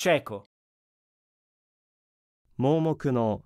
cieco 盲目の